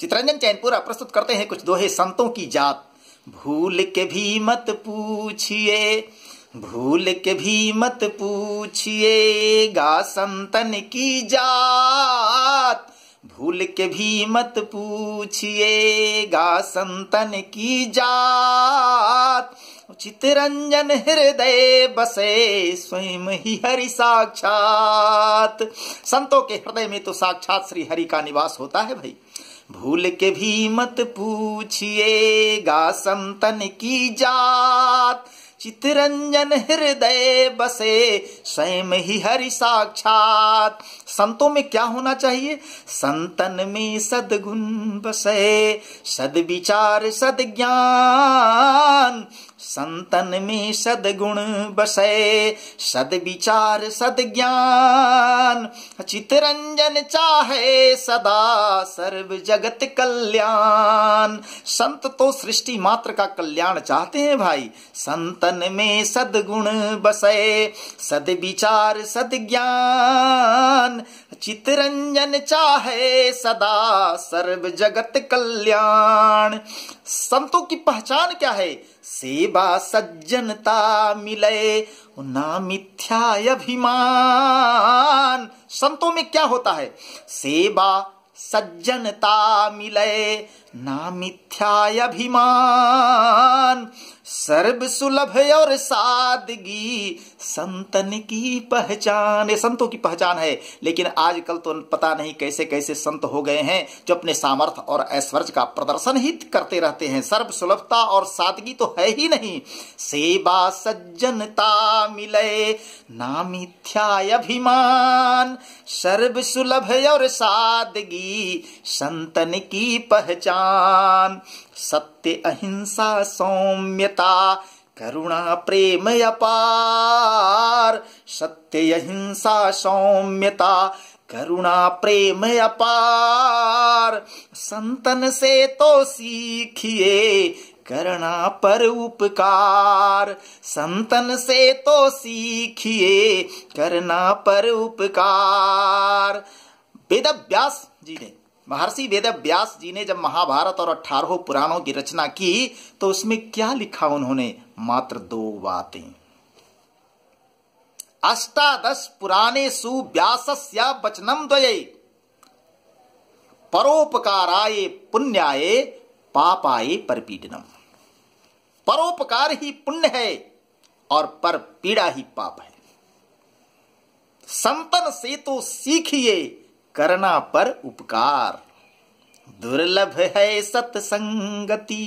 चितरंजन चैनपुरा प्रस्तुत करते हैं कुछ दोहे संतों की जात भूल के भी मत पूछिए भूल के भी मत पूछिएगा संतन की जात भूल के भी मत पूछिएगा संतन की जात चितरंजन हृदय बसे स्वयं ही हरि साक्षात संतों के हृदय में तो साक्षात श्री हरि का निवास होता है भाई भूल के भी मत पूछिएगा संतन की जात चितरंजन हृदय बसे स्वयं ही हरि साक्षात संतों में क्या होना चाहिए संतन में सदगुण बसे सद विचार सद ज्ञान संतन में सदगुण बसे सद विचार सद ज्ञान चितरंजन चाहे सदा सर्व जगत कल्याण संत तो सृष्टि मात्र का कल्याण चाहते हैं भाई संतन में सदगुण बसे सद विचार सद ज्ञान चितरंजन चाहे सदा सर्व जगत कल्याण संतों की पहचान क्या है सेव सेवा सज्जनता मिले ना मिथ्या अभिमान संतों में क्या होता है सेवा सज्जनता मिले ना मिथ्याभिमान सर्व सुलभ और सादगी संतन की पहचान ये संतों की पहचान है लेकिन आजकल तो पता नहीं कैसे कैसे संत हो गए हैं जो अपने सामर्थ्य और ऐश्वर्य का प्रदर्शन ही करते रहते हैं सर्व सुलभता और सादगी तो है ही नहीं सेवा सज्जनता मिले ना मिथ्याभिमान सर्व सुलभ और सादगी संतन की पहचान सत्य अहिंसा सौम्यता करुणा प्रेम अपार सत्य अहिंसा सौम्यता करुणा प्रेम अपार संतन से तो सीखिए करना पर उपकार संतन से तो सीखिए करना पर उपकार वेद अभ्यास जी ने महर्षि वेद व्यास जी ने जब महाभारत और अठारह पुराणों की रचना की तो उसमें क्या लिखा उन्होंने मात्र दो बातें अष्टादश पुराने सु व्यासस्य वचनम द्वय परोपकाराय पुण्याय पापाय परपीडनम परोपकार ही पुण्य है और पर पीड़ा ही पाप है संतन से तो सीखिए करना पर उपकार दुर्लभ है सतसंगति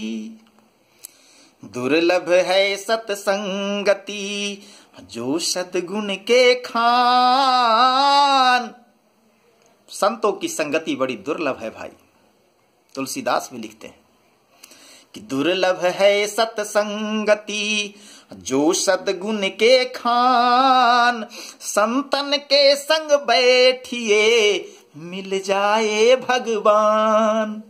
दुर्लभ है सतसंगति जो सदगुण के खान संतों की संगति बड़ी दुर्लभ है भाई तुलसीदास भी लिखते हैं कि दुर्लभ है सतसंगति जो सदगुण के खान संतन के संग बैठिए मिल जाए भगवान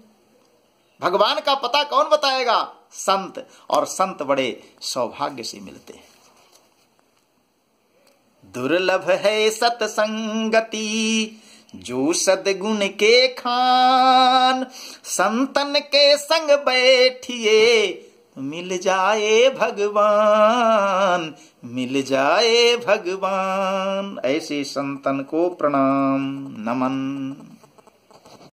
भगवान का पता कौन बताएगा संत और संत बड़े सौभाग्य से मिलते हैं दुर्लभ है सतसंगति जो सदगुण के खान संतन के संग बैठिए मिल जाए भगवान मिल जाए भगवान ऐसे संतन को प्रणाम नमन